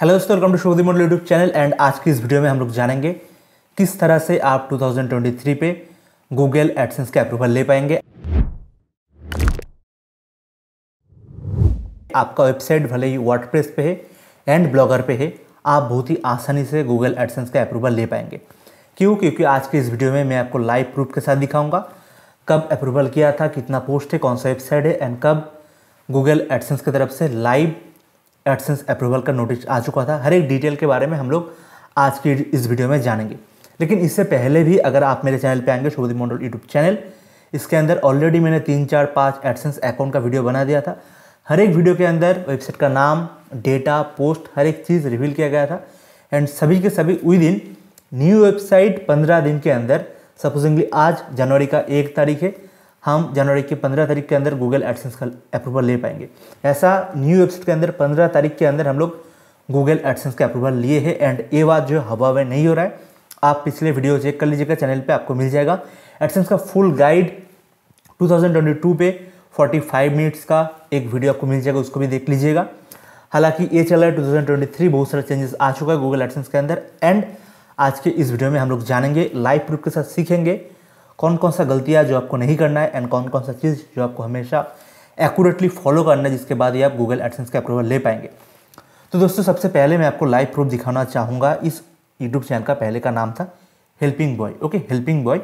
Hello दोस्तों welcome to शोधी model YouTube channel and आज की इस वीडियो में हम लोग जानेंगे किस तरह से आप 2023 पे गूगल एडसेंस के अप्रूवल ले पाएंगे आपका वेबसाइट भले ही वर्डप्रेस पे है एंड ब्लॉगर पे है आप बहुत ही आसानी से गूगल एडसेंस का अप्रूवल ले पाएंगे क्यों क्योंकि आज की इस वीडियो में मैं आपको लाइव प्रूफ के साथ दिखाऊंगा कब अप्रूवल किया था कितना पोस्ट है कौन सा वेबसाइट है एंड कब गूगल एडसेंस की तरफ से लाइव एडसेंस अप्रूवल का नोटिस आ चुका था हर एक डिटेल के बारे में हम लोग आज की इस वीडियो में जानेंगे लेकिन इससे पहले भी अगर आप मेरे चैनल पर आएंगे शुभदीप मंडल यूट्यूब चैनल इसके अंदर ऑलरेडी मैंने तीन चार पाँच एडसेंस अकाउंट का वीडियो बना दिया था हर एक वीडियो के अंदर वेबसाइट का नाम डेटा पोस्ट हर एक चीज़ रिवील किया गया था एंड सभी के सभी विद दिन न्यू वेबसाइट पंद्रह दिन के अंदर सपोजिंगली आज जनवरी का एक तारीख है हम जनवरी की पंद्रह तारीख के अंदर गूगल एडसेंस का अप्रूवल ले पाएंगे ऐसा न्यू वेबसाइट के अंदर पंद्रह तारीख के अंदर हम लोग गूगल एडसेंस का अप्रूवल लिए हैं एंड ये बात जो है हवा में नहीं हो रहा है आप पिछले वीडियो चेक कर लीजिएगा चैनल पे आपको मिल जाएगा एडसेंस का फुल गाइड 2022 पे 45 मिनट्स का एक वीडियो आपको मिल जाएगा उसको भी देख लीजिएगा हालांकि ये चल रहा है 2023 बहुत सारे चेंजेस आ चुका है गूगल एडसेंस के अंदर एंड आज के इस वीडियो में हम लोग जानेंगे लाइव प्रूफ के साथ सीखेंगे कौन कौन सा गलतियाँ जो आपको नहीं करना है एंड कौन कौन सा चीज़ जो आपको हमेशा एक्यूरेटली फॉलो करना है जिसके बाद ही आप गूगल एडसेंस का अप्रूवल ले पाएंगे तो दोस्तों सबसे पहले मैं आपको लाइव प्रूफ दिखाना चाहूँगा इस यूट्यूब चैनल का पहले का नाम था helping boy okay helping boy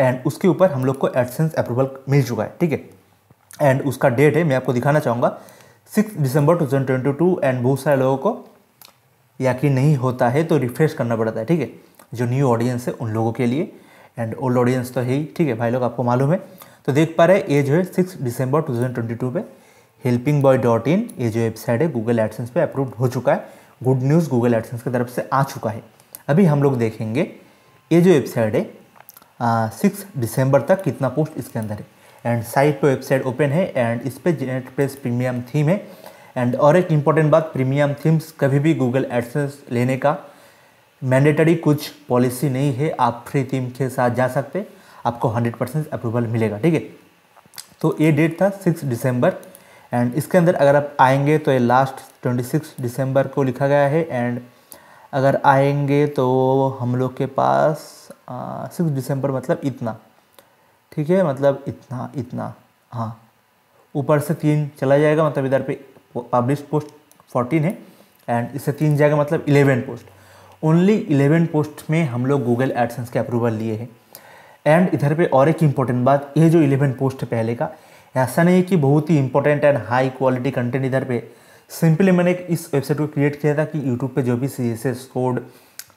and उसके ऊपर हम लोग को एडसेंस अप्रूवल मिल चुका है ठीक है एंड उसका डेट है मैं आपको दिखाना चाहूँगा six December two thousand twenty two and बहुत सारे लोगों को यकीन नहीं होता है तो रिफ्रेश करना पड़ता है ठीक है जो न्यू ऑडियंस है उन लोगों के लिए एंड ओल्ड ऑडियंस तो है ही ठीक है भाई लोग आपको मालूम है तो देख पा रहे ये जो है सिक्स दिसंबर 2022 पर हेल्पिंग बॉय डॉट इन ये जो वेबसाइट है गूगल एडसेंस पे अप्रूव हो चुका है गुड न्यूज़ गूगल एडसेंस की तरफ से आ चुका है अभी हम लोग देखेंगे ये जो वेबसाइट है सिक्स दिसंबर तक कितना पोस्ट इसके अंदर है एंड साइट पर वेबसाइट ओपन है एंड इस पर जेनेट प्रेस प्रीमियम थीम है एंड और एक इम्पॉर्टेंट बात प्रीमियम थीम्स कभी भी गूगल एडसेंस लेने का मैंडेटरी कुछ पॉलिसी नहीं है आप फ्री टीम के साथ जा सकते आपको हंड्रेड परसेंट अप्रूवल मिलेगा ठीक है तो ये डेट था सिक्स दिसंबर एंड इसके अंदर अगर आप आएंगे तो ये लास्ट ट्वेंटी सिक्स दिसंबर को लिखा गया है एंड अगर आएंगे तो हम लोग के पास सिक्स दिसंबर मतलब इतना ठीक है मतलब इतना इतना हाँ ऊपर से तीन चला जाएगा मतलब इधर पे पब्लिश पोस्ट फोर्टीन है एंड इससे तीन जाएगा मतलब eleven post only eleven post में हम लोग गूगल एडसेंस के अप्रूवल लिए हैं एंड इधर पे और एक इम्पोर्टेंट बात ये जो इलेवन पोस्ट है पहले का ऐसा नहीं है कि बहुत ही important and high quality content इधर पे सिंपली मैंने इस वेबसाइट को क्रिएट किया था कि यूट्यूब पे जो भी C S S code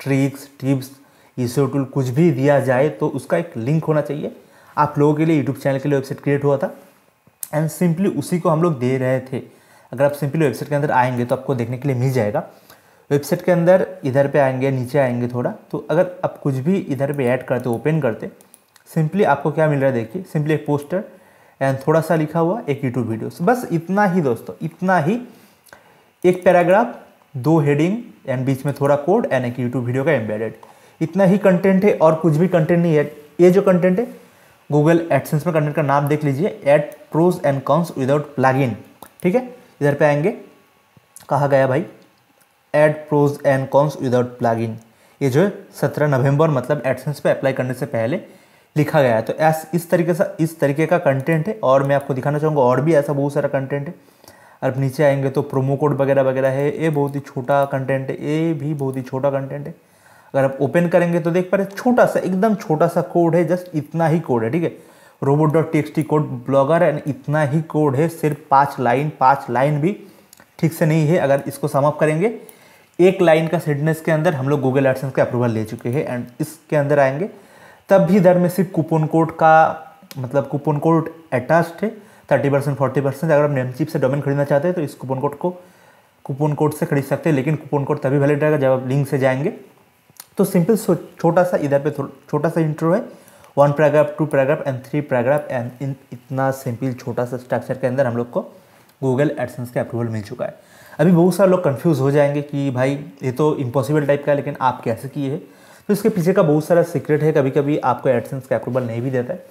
tricks tips ईसो टूल कुछ भी दिया जाए तो उसका एक लिंक होना चाहिए आप लोगों के लिए यूट्यूब चैनल के लिए वेबसाइट क्रिएट हुआ था एंड सिंपली उसी को हम लोग दे रहे थे अगर आप सिंपली वेबसाइट के अंदर आएंगे तो आपको देखने के लिए मिल जाएगा वेबसाइट के अंदर इधर पे आएंगे नीचे आएंगे थोड़ा तो अगर आप कुछ भी इधर पे ऐड करते ओपन करते सिंपली आपको क्या मिल रहा है देखिए सिंपली एक पोस्टर एंड थोड़ा सा लिखा हुआ एक यूट्यूब वीडियो बस इतना ही दोस्तों इतना ही एक पैराग्राफ दो हेडिंग एंड बीच में थोड़ा कोड एंड एक यूट्यूब वीडियो का एम्बेडेड इतना ही कंटेंट है और कुछ भी कंटेंट नहीं है ये जो कंटेंट है गूगल एडसेंस में कंटेंट का नाम देख लीजिए add pros and cons without plugin ठीक है इधर पे आएंगे कहा गया भाई add pros and cons without plugin ये जो है सत्रह नवंबर मतलब एडसेंस पे अप्लाई करने से पहले लिखा गया है तो ऐस इस तरीके से इस तरीके का कंटेंट है और मैं आपको दिखाना चाहूँगा और भी ऐसा बहुत सारा कंटेंट है आप नीचे आएंगे तो प्रोमो कोड वगैरह वगैरह है ये बहुत ही छोटा कंटेंट है ये भी बहुत ही छोटा कंटेंट है अगर आप ओपन करेंगे तो देख पा रहे छोटा सा एकदम छोटा सा कोड है जस्ट इतना ही कोड है ठीक है robot dot T code blogger and इतना ही कोड है सिर्फ पाँच लाइन पाँच लाइन भी ठीक से नहीं है अगर इसको समअप करेंगे एक लाइन का सेडनेस के अंदर हम लोग गूगल एडसेंस का अप्रूवल ले चुके हैं एंड इसके अंदर आएंगे तब भी दर में सिर्फ कूपन कोड का मतलब कूपन कोड अटैच्ड है थर्टी परसेंट फोर्टी परसेंट अगर आप नेमचिप से डोमेन खरीदना चाहते हैं तो इस कूपन कोड को कूपन कोड से खरीद सकते हैं लेकिन कूपन कोड तभी वैलिड रहेगा जब आप लिंक से जाएंगे तो सिंपल छोटा सा इधर पे छोटा सा इंट्रो है one paragraph two paragraph and three paragraph and इन इतना सिंपल छोटा सा स्ट्रक्चर के अंदर हम लोग को गूगल एडसेंस का अप्रूवल मिल चुका है अभी बहुत सारे लोग कन्फ्यूज़ हो जाएंगे कि भाई ये तो इम्पॉसिबल टाइप का है लेकिन आप कैसे किए हैं तो इसके पीछे का बहुत सारा सीक्रेट है कभी कभी आपको एडसेंस का अप्रूवल नहीं भी देता है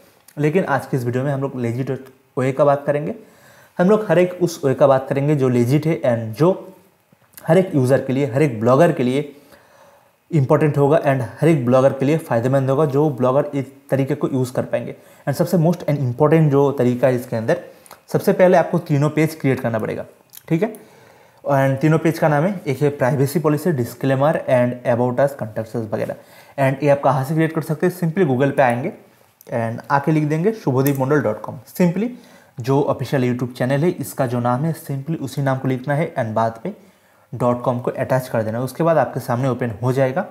लेकिन आज की इस वीडियो में हम लोग लेजिट वे का बात करेंगे हम लोग हर एक उस वे का बात करेंगे जो लेजिट है एंड जो हर एक यूज़र के लिए हर एक ब्लॉगर के लिए इंपॉर्टेंट होगा एंड हर एक ब्लॉगर के लिए फ़ायदेमंद होगा जो ब्लॉगर इस तरीके को यूज़ कर पाएंगे एंड सबसे मोस्ट एंड इम्पॉर्टेंट जो तरीका है इसके अंदर सबसे पहले आपको तीनों पेज क्रिएट करना पड़ेगा ठीक है एंड तीनों पेज का नाम है एक है privacy policy disclaimer and about us contact वगैरह एंड ये आप कहाँ से क्रिएट कर सकते हैं सिंपली गूगल पे आएंगे एंड आके लिख देंगे Shubhodeep Mandal dot com simply जो ऑफिशियल यूट्यूब चैनल है इसका जो नाम है सिंपली उसी नाम को लिखना है एंड बाद पे डॉट कॉम को अटैच कर देना है उसके बाद आपके सामने ओपन हो जाएगा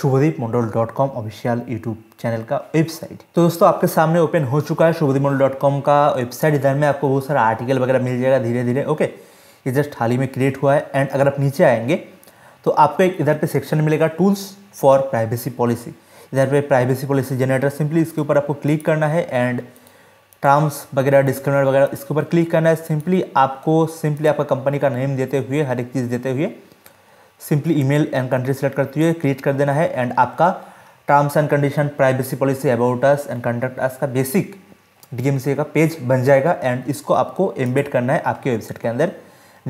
Shubhdeep Mandal dot com official YouTube channel का वेबसाइट तो दोस्तों आपके सामने ओपन हो चुका है शुभदीप मंडल डॉट कॉम का वेबसाइट इधर में आपको बहुत सारा आर्टिकल वगैरह मिल जाएगा धीरे धीरे ओके okay? ये जस्ट हाल ही में क्रिएट हुआ है एंड अगर आप नीचे आएंगे तो आपको एक इधर पे सेक्शन मिलेगा टूल्स फॉर प्राइवेसी पॉलिसी इधर पे प्राइवेसी पॉलिसी जनरेटर सिंपली इसके ऊपर आपको क्लिक करना है एंड टर्म्स वगैरह डिस्क्रिमिनेट वगैरह इसके ऊपर क्लिक करना है सिंपली आपको सिंपली आपका कंपनी का नेम देते हुए हर एक चीज़ देते हुए simply email and country select करते हुए क्रिएट कर देना है एंड आपका terms and condition privacy policy about us and contact us का बेसिक डी का पेज बन जाएगा एंड इसको आपको एम्बेड करना है आपके वेबसाइट के अंदर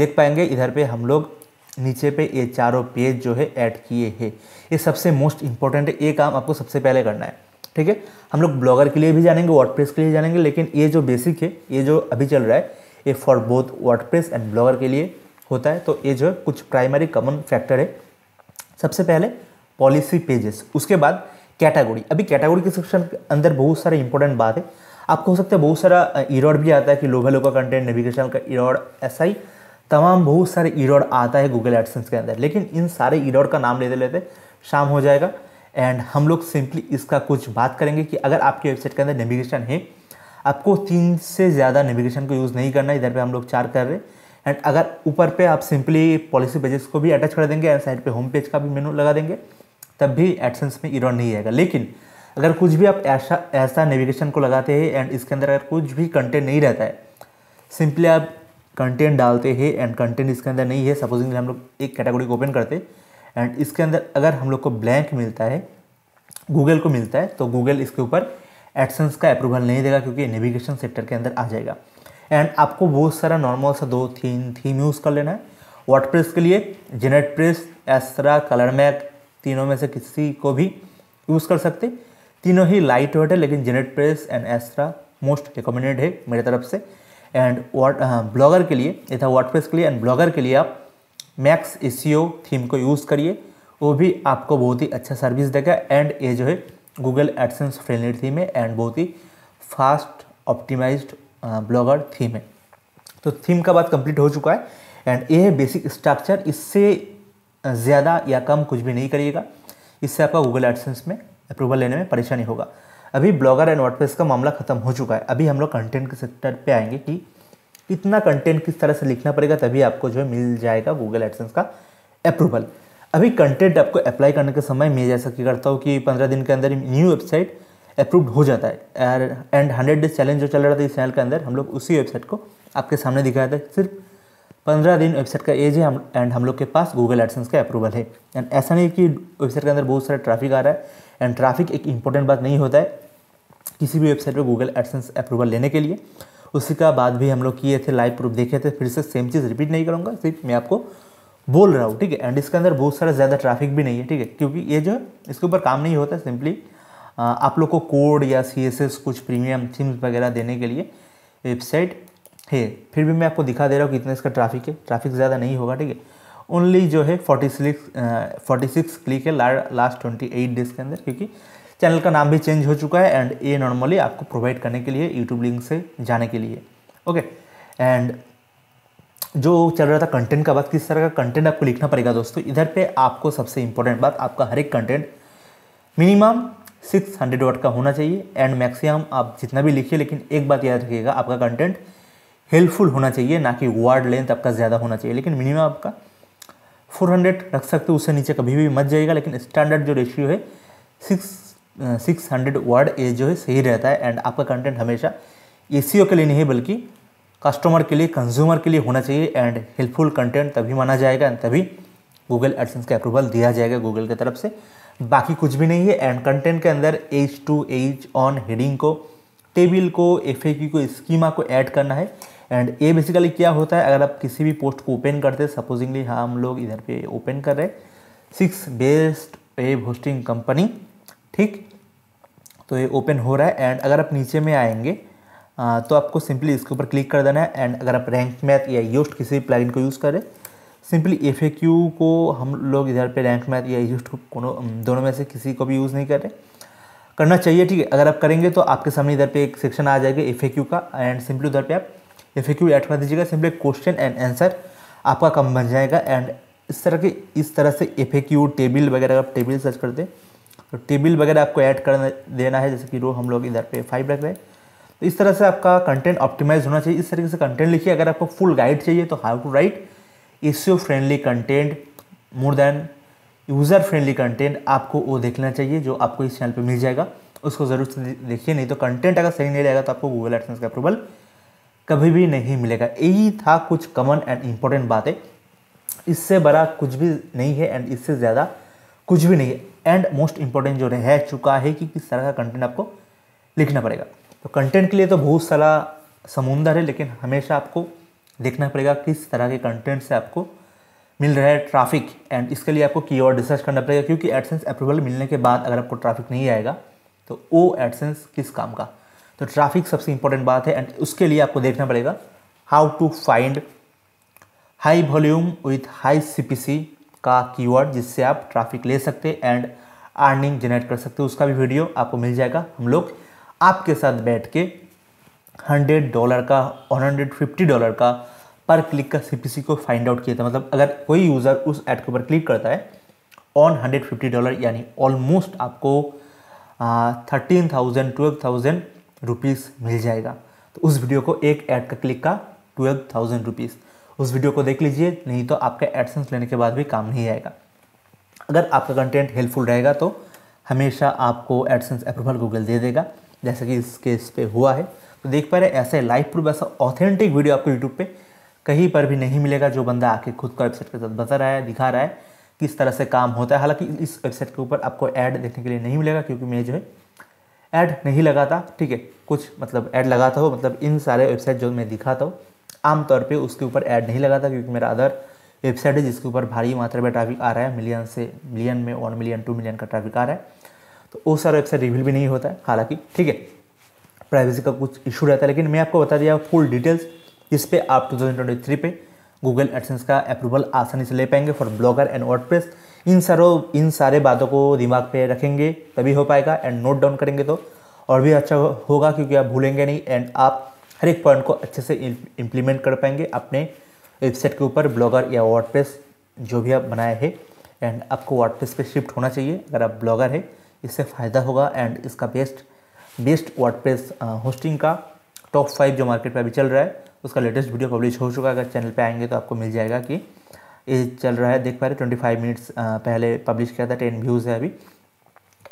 देख पाएंगे इधर पे हम लोग नीचे पे ये चारों पेज जो है ऐड किए हैं ये सबसे मोस्ट इंपॉर्टेंट है ये काम आपको सबसे पहले करना है ठीक है हम लोग ब्लॉगर के लिए भी जानेंगे वर्डप्रेस के लिए जानेंगे लेकिन ये जो बेसिक है ये जो अभी चल रहा है ये for both WordPress and blogger के लिए होता है तो ये जो है कुछ प्राइमरी कॉमन फैक्टर है सबसे पहले पॉलिसी पेजेस उसके बाद कैटागोरी अभी कैटागोरी के सेक्शन के अंदर बहुत सारे इंपॉर्टेंट बात है आपको हो सकता है बहुत सारा इरॉड भी आता है कि लोभे लोका का कंटेंट नेविगेशन का इरॉड ऐसा ही तमाम बहुत सारे इरर आता है गूगल एडसेंस के अंदर लेकिन इन सारे इरर का नाम लेते लेते शाम हो जाएगा एंड हम लोग सिंपली इसका कुछ बात करेंगे कि अगर आपकी वेबसाइट के अंदर नेविगेशन है आपको तीन से ज़्यादा नेविगेशन को यूज़ नहीं करना इधर पे हम लोग चार कर रहे हैं एंड अगर ऊपर पे आप सिंपली पॉलिसी पेजेस को भी अटैच कर देंगे एंड साइड पे होम पेज का भी मेनू लगा देंगे तब भी एडसेंस में इरोड नहीं आएगा लेकिन अगर कुछ भी आप ऐसा ऐसा नेविगेशन को लगाते हैं एंड इसके अंदर अगर कुछ भी कंटेंट नहीं रहता है सिंपली आप कंटेंट डालते हैं एंड कंटेंट इसके अंदर नहीं है सपोजिंग हम लोग एक कैटेगरी को ओपन करते एंड इसके अंदर अगर हम लोग को ब्लैंक मिलता है गूगल को मिलता है तो गूगल इसके ऊपर एडसेंस का अप्रूवल नहीं देगा क्योंकि नेविगेशन सेक्टर के अंदर आ जाएगा एंड आपको बहुत सारा नॉर्मल सा दो थीम थीम यूज़ कर लेना है वाट के लिए GeneratePress Astra ColorMag तीनों में से किसी को भी यूज़ कर सकते तीनों ही लाइट वेट है लेकिन GeneratePress and Astra most recommended है मेरे तरफ से एंड वाट ब्लॉगर के लिए यथा वर्डप्रेस के लिए एंड ब्लॉगर के लिए आप मैक्स एस थीम को यूज़ करिए वो भी आपको बहुत ही अच्छा सर्विस देगा एंड ये जो है गूगल एडसेंस फ्रेंडली थीम है एंड बहुत ही फास्ट ऑप्टिमाइज ब्लॉगर थीम है तो थीम का बात कंप्लीट हो चुका है एंड ये है बेसिक स्ट्रक्चर इससे uh, ज़्यादा या कम कुछ भी नहीं करिएगा इससे आपका गूगल एडसेंस में अप्रूवल लेने में परेशानी होगा अभी ब्लॉगर एंड वर्डप्रेस का मामला खत्म हो चुका है अभी हम लोग कंटेंट के सेक्टर पे आएंगे कि इतना कंटेंट किस तरह से लिखना पड़ेगा तभी आपको जो है मिल जाएगा गूगल एडसेंस का अप्रूवल अभी कंटेंट आपको अप्लाई करने के समय मैं जैसा कि करता हूँ कि पंद्रह दिन के अंदर न्यू वेबसाइट अप्रूव्ड हो जाता है एंड हंड्रेड डेज चैलेंज जो चल रहा था इस चैनल के अंदर हम लोग उसी वेबसाइट को आपके सामने दिखाया था सिर्फ पंद्रह दिन वेबसाइट का एज है हम एंड हम लोग के पास गूगल एडसेंस का अप्रूवल है एंड ऐसा नहीं कि वेबसाइट के अंदर बहुत सारा ट्रैफिक आ रहा है एंड ट्रैफिक एक इंपॉर्टेंट बात नहीं होता है किसी भी वेबसाइट पर गूगल एडसेंस अप्रूवल लेने के लिए उसी का बाद भी हम लोग किए थे लाइव प्रूफ देखे थे फिर से सेम चीज़ रिपीट नहीं करूँगा सिर्फ मैं आपको बोल रहा हूँ ठीक है एंड इसके अंदर बहुत सारा ज़्यादा ट्रैफिक भी नहीं है ठीक है क्योंकि ये जो है इसके ऊपर काम नहीं होता सिंपली आप लोग को कोड या सी कुछ प्रीमियम थीम्स वगैरह देने के लिए वेबसाइट है फिर भी मैं आपको दिखा दे रहा हूँ कि इतना इसका ट्रैफिक है ट्रैफिक ज़्यादा नहीं होगा ठीक है ओनली जो है forty six forty six click है लास्ट ट्वेंटी एट डेज़ के अंदर क्योंकि चैनल का नाम भी चेंज हो चुका है एंड ये नॉर्मली आपको प्रोवाइड करने के लिए यूट्यूब लिंक से जाने के लिए ओके एंड जो चल रहा था कंटेंट का बात किस तरह का कंटेंट आपको लिखना पड़ेगा दोस्तों इधर पे आपको सबसे इंपॉर्टेंट बात आपका हर एक content minimum six hundred word का होना चाहिए एंड मैक्सिमम आप जितना भी लिखिए लेकिन एक बात याद रखिएगा आपका कंटेंट हेल्पफुल होना चाहिए ना कि वार्ड लेंथ आपका ज़्यादा होना चाहिए लेकिन मिनिमम आपका 400 रख सकते हो उससे नीचे कभी भी मत जाएगा लेकिन स्टैंडर्ड जो रेशियो है सिक्स सिक्स हंड्रेड वर्ड ये जो है सही रहता है एंड आपका कंटेंट हमेशा ए के लिए नहीं बल्कि कस्टमर के लिए कंज्यूमर के लिए होना चाहिए एंड हेल्पफुल कंटेंट तभी माना जाएगा एंड तभी गूगल एडसेंस का अप्रूवल दिया जाएगा गूगल की तरफ से बाकी कुछ भी नहीं है एंड कंटेंट के अंदर H two H on heading को टेबल को एफ को स्कीमा को ऐड करना है एंड ये बेसिकली क्या होता है अगर आप किसी भी पोस्ट को ओपन करते हैं हाँ, सपोजिंगली हम लोग इधर पे ओपन कर रहे six best web hosting company ठीक तो ये ओपन हो रहा है एंड अगर आप नीचे में आएंगे आ, तो आपको सिंपली इसके ऊपर क्लिक कर देना है एंड अगर आप रैंक मैथ या योस्ट किसी भी प्लागिन को यूज़ करें सिंपली एफ को हम लोग इधर पे रैंक मैथ या यूस्ट को दोनों में से किसी को भी यूज़ नहीं कर रहे करना चाहिए ठीक है अगर आप करेंगे तो आपके सामने इधर पे एक सेक्शन आ जाएगा एफ का एंड सिंपली उधर पे आप एफ ऐड कर दीजिएगा सिंपली क्वेश्चन एंड आंसर आपका कम बन जाएगा एंड इस तरह के इस तरह से एफ टेबल वगैरह आप टेबल सर्च कर दें तो टेबल वगैरह आपको ऐड कर देना है जैसे कि रो हम लोग इधर पे फाइव रख रहे हैं तो इस तरह से आपका कंटेंट ऑप्टिमाइज होना चाहिए इस तरीके से कंटेंट लिखिए अगर आपको फुल गाइड चाहिए तो how to write S friendly content more than user friendly content आपको वो देखना चाहिए जो आपको इस चैनल पर मिल जाएगा उसको ज़रूर से देखिए नहीं तो कंटेंट अगर सही नहीं रहेगा तो आपको गूगल एडसेंस का अप्रूवल कभी भी नहीं मिलेगा यही था कुछ कॉमन एंड इम्पोर्टेंट बातें इससे बड़ा कुछ भी नहीं है एंड इससे ज़्यादा कुछ भी नहीं है एंड मोस्ट इम्पोर्टेंट जो रह चुका है कि किस तरह का कंटेंट आपको लिखना पड़ेगा तो कंटेंट के लिए तो बहुत सारा समुंदर है लेकिन हमेशा आपको देखना पड़ेगा किस तरह के कंटेंट से आपको मिल रहा है ट्रैफिक एंड इसके लिए आपको की रिसर्च करना पड़ेगा क्योंकि एडसेंस अप्रूवल मिलने के बाद अगर आपको ट्रैफिक नहीं आएगा तो वो एडसेंस किस काम का तो ट्रैफिक सबसे इंपॉर्टेंट बात है एंड उसके लिए आपको देखना पड़ेगा how to find high volume with high CPC का कीवर्ड जिससे आप ट्रैफिक ले सकते एंड अर्निंग जनरेट कर सकते हो उसका भी वीडियो आपको मिल जाएगा हम लोग आपके साथ बैठ के हंड्रेड डॉलर का और हंड्रेड फिफ्टी डॉलर का पर क्लिक का सी को फाइंड आउट किया था मतलब अगर कोई यूज़र उस ऐड के ऊपर क्लिक करता है ऑन हंड्रेड फिफ्टी डॉलर यानी ऑलमोस्ट आपको thirteen thousand twelve thousand rupees मिल जाएगा तो उस वीडियो को एक ऐड का क्लिक का ट्वेल्व थाउजेंड रुपीज़ उस वीडियो को देख लीजिए नहीं तो आपका एडसेंस लेने के बाद भी काम नहीं आएगा अगर आपका कंटेंट हेल्पफुल रहेगा तो हमेशा आपको एडसेंस अप्रूवल गूगल दे देगा जैसा कि इस केस पे हुआ है तो देख पा रहे ऐसे लाइव प्रूफ ऐसा ऑथेंटिक वीडियो आपको यूट्यूब पे कहीं पर भी नहीं मिलेगा जो बंदा आके खुद का वेबसाइट के साथ बता रहा है दिखा रहा है किस तरह से काम होता है हालांकि इस वेबसाइट के ऊपर आपको ऐड देखने के लिए नहीं मिलेगा क्योंकि मैं जो है ऐड नहीं लगाता ठीक है कुछ मतलब ऐड लगाता हो मतलब इन सारे वेबसाइट जो मैं दिखाता हूँ आमतौर पे उसके ऊपर ऐड नहीं लगाता क्योंकि मेरा अदर वेबसाइट है जिसके ऊपर भारी मात्रा में ट्रैफिक आ रहा है मिलियन से मिलियन में वन मिलियन टू मिलियन का ट्रैफिक आ रहा है तो वो सारा वेबसाइट रिवील भी नहीं होता है हालांकि ठीक है प्राइवेसी का कुछ इशू रहता है लेकिन मैं आपको बता दिया फुल डिटेल्स इस पर आप टू थाउजेंड ट्वेंटी थ्री पे गूगल एडसेंस का अप्रूवल आसानी से ले पाएंगे फॉर ब्लॉगर एंड वर्ड इन सारों इन सारे बातों को दिमाग पे रखेंगे तभी हो पाएगा एंड नोट डाउन करेंगे तो और भी अच्छा होगा क्योंकि आप भूलेंगे नहीं एंड आप हर एक पॉइंट को अच्छे से इम्प्लीमेंट कर पाएंगे अपने वेबसाइट के ऊपर ब्लॉगर या वर्ड जो भी आप बनाए हैं एंड आपको वर्ड पे शिफ्ट होना चाहिए अगर आप ब्लॉगर है इससे फ़ायदा होगा एंड इसका बेस्ट बेस्ट वर्ड होस्टिंग का टॉप फाइव जो मार्केट पर अभी चल रहा है उसका लेटेस्ट वीडियो पब्लिश हो चुका है अगर चैनल पे आएंगे तो आपको मिल जाएगा कि ये चल रहा है देख पा रहे ट्वेंटी फाइव मिनट्स पहले पब्लिश किया था टेन व्यूज़ है अभी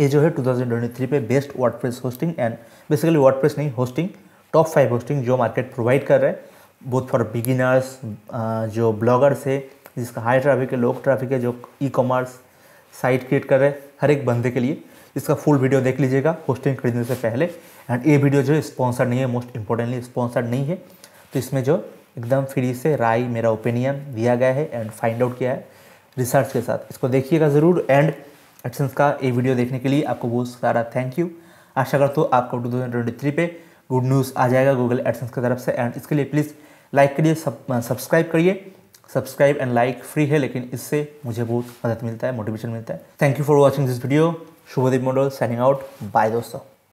ये जो है टू थाउजेंड ट्वेंटी थ्री पे best press hosting and basically press नहीं होस्टिंग टॉप फाइव होस्टिंग जो मार्केट प्रोवाइड कर रहा है बोथ फॉर बिगिनर्स जो ब्लॉगर्स है जिसका हाई ट्रैफिक है लो ट्रैफिक है जो ई कॉमर्स साइट क्रिएट कर रहे हैं हर एक बंदे के लिए इसका फुल वीडियो देख लीजिएगा होस्टिंग खरीदने से पहले एंड ये वीडियो जो है स्पॉन्सर्ड नहीं है मोस्ट इंपॉर्टेंटली स्पॉन्सर्ड नहीं है तो इसमें जो एकदम फ्री से राय मेरा ओपिनियन दिया गया है एंड फाइंड आउट किया है रिसर्च के साथ इसको देखिएगा ज़रूर एंड एडसेंस का ये वीडियो देखने के लिए आपको बहुत सारा थैंक यू आशा करता हूँ आपको टू थाउजेंड ट्वेंटी थ्री पे गुड न्यूज़ आ जाएगा गूगल एडसेंस की तरफ से एंड इसके लिए प्लीज़ लाइक करिए सब्सक्राइब uh, करिए सब्सक्राइब एंड लाइक फ्री है लेकिन इससे मुझे बहुत मदद मिलता है मोटिवेशन मिलता है thank you for watching this video Shubhdeep Mandal signing out bye दोस्तों